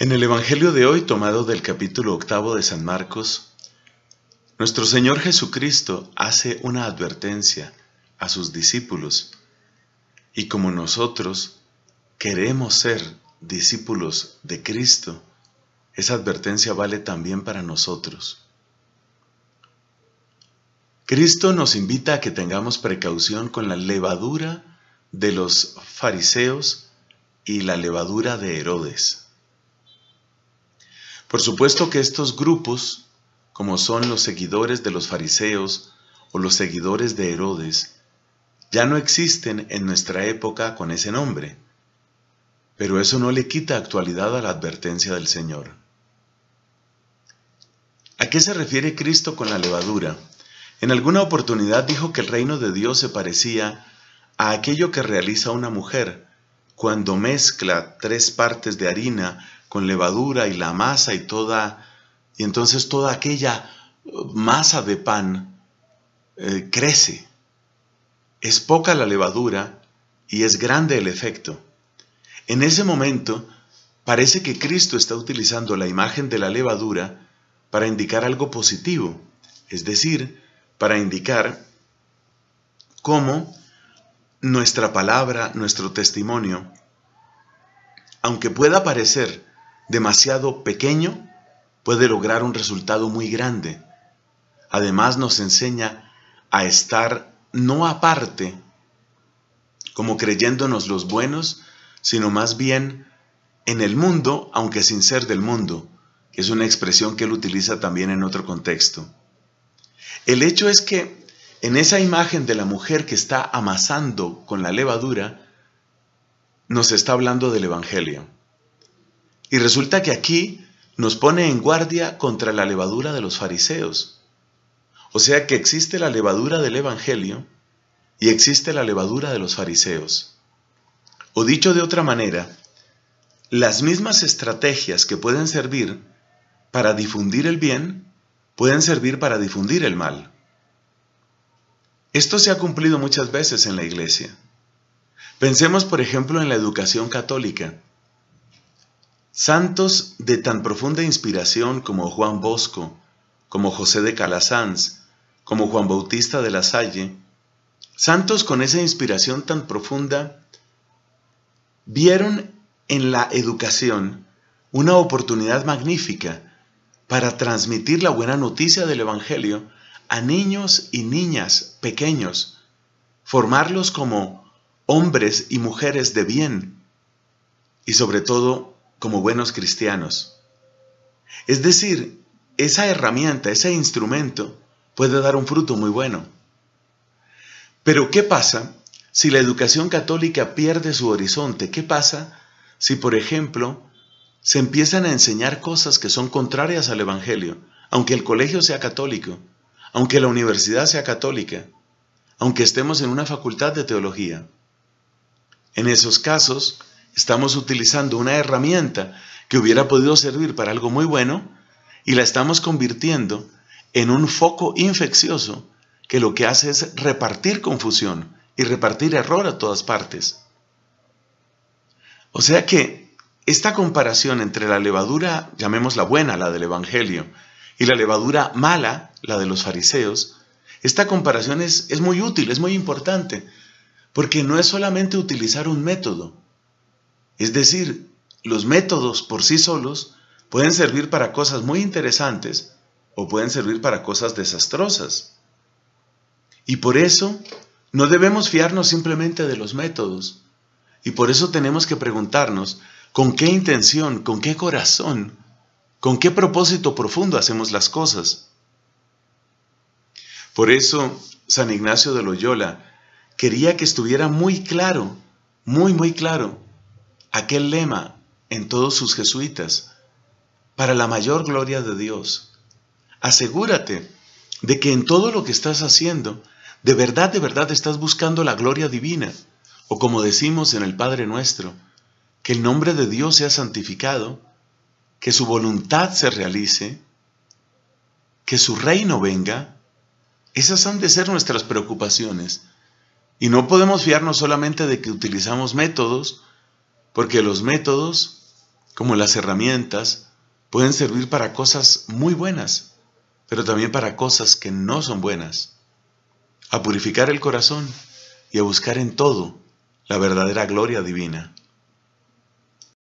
En el Evangelio de hoy, tomado del capítulo octavo de San Marcos, nuestro Señor Jesucristo hace una advertencia a sus discípulos, y como nosotros queremos ser discípulos de Cristo, esa advertencia vale también para nosotros. Cristo nos invita a que tengamos precaución con la levadura de los fariseos y la levadura de Herodes. Por supuesto que estos grupos, como son los seguidores de los fariseos o los seguidores de Herodes, ya no existen en nuestra época con ese nombre. Pero eso no le quita actualidad a la advertencia del Señor. ¿A qué se refiere Cristo con la levadura? En alguna oportunidad dijo que el reino de Dios se parecía a aquello que realiza una mujer cuando mezcla tres partes de harina con levadura y la masa y toda, y entonces toda aquella masa de pan eh, crece. Es poca la levadura y es grande el efecto. En ese momento parece que Cristo está utilizando la imagen de la levadura para indicar algo positivo, es decir, para indicar cómo nuestra palabra, nuestro testimonio, aunque pueda parecer demasiado pequeño puede lograr un resultado muy grande. Además nos enseña a estar no aparte, como creyéndonos los buenos, sino más bien en el mundo, aunque sin ser del mundo, que es una expresión que él utiliza también en otro contexto. El hecho es que en esa imagen de la mujer que está amasando con la levadura, nos está hablando del Evangelio. Y resulta que aquí nos pone en guardia contra la levadura de los fariseos. O sea que existe la levadura del Evangelio y existe la levadura de los fariseos. O dicho de otra manera, las mismas estrategias que pueden servir para difundir el bien pueden servir para difundir el mal. Esto se ha cumplido muchas veces en la Iglesia. Pensemos, por ejemplo, en la educación católica. Santos de tan profunda inspiración como Juan Bosco, como José de Calasanz, como Juan Bautista de la Salle, santos con esa inspiración tan profunda, vieron en la educación una oportunidad magnífica para transmitir la buena noticia del Evangelio a niños y niñas pequeños, formarlos como hombres y mujeres de bien y sobre todo como buenos cristianos. Es decir, esa herramienta, ese instrumento puede dar un fruto muy bueno. Pero ¿qué pasa si la educación católica pierde su horizonte? ¿Qué pasa si, por ejemplo, se empiezan a enseñar cosas que son contrarias al Evangelio, aunque el colegio sea católico, aunque la universidad sea católica, aunque estemos en una facultad de teología? En esos casos, estamos utilizando una herramienta que hubiera podido servir para algo muy bueno y la estamos convirtiendo en un foco infeccioso que lo que hace es repartir confusión y repartir error a todas partes. O sea que esta comparación entre la levadura, llamémosla buena, la del Evangelio, y la levadura mala, la de los fariseos, esta comparación es, es muy útil, es muy importante, porque no es solamente utilizar un método, es decir, los métodos por sí solos pueden servir para cosas muy interesantes o pueden servir para cosas desastrosas. Y por eso no debemos fiarnos simplemente de los métodos. Y por eso tenemos que preguntarnos con qué intención, con qué corazón, con qué propósito profundo hacemos las cosas. Por eso San Ignacio de Loyola quería que estuviera muy claro, muy, muy claro, aquel lema en todos sus jesuitas, para la mayor gloria de Dios. Asegúrate de que en todo lo que estás haciendo, de verdad, de verdad estás buscando la gloria divina, o como decimos en el Padre nuestro, que el nombre de Dios sea santificado, que su voluntad se realice, que su reino venga. Esas han de ser nuestras preocupaciones. Y no podemos fiarnos solamente de que utilizamos métodos, porque los métodos, como las herramientas, pueden servir para cosas muy buenas, pero también para cosas que no son buenas. A purificar el corazón y a buscar en todo la verdadera gloria divina.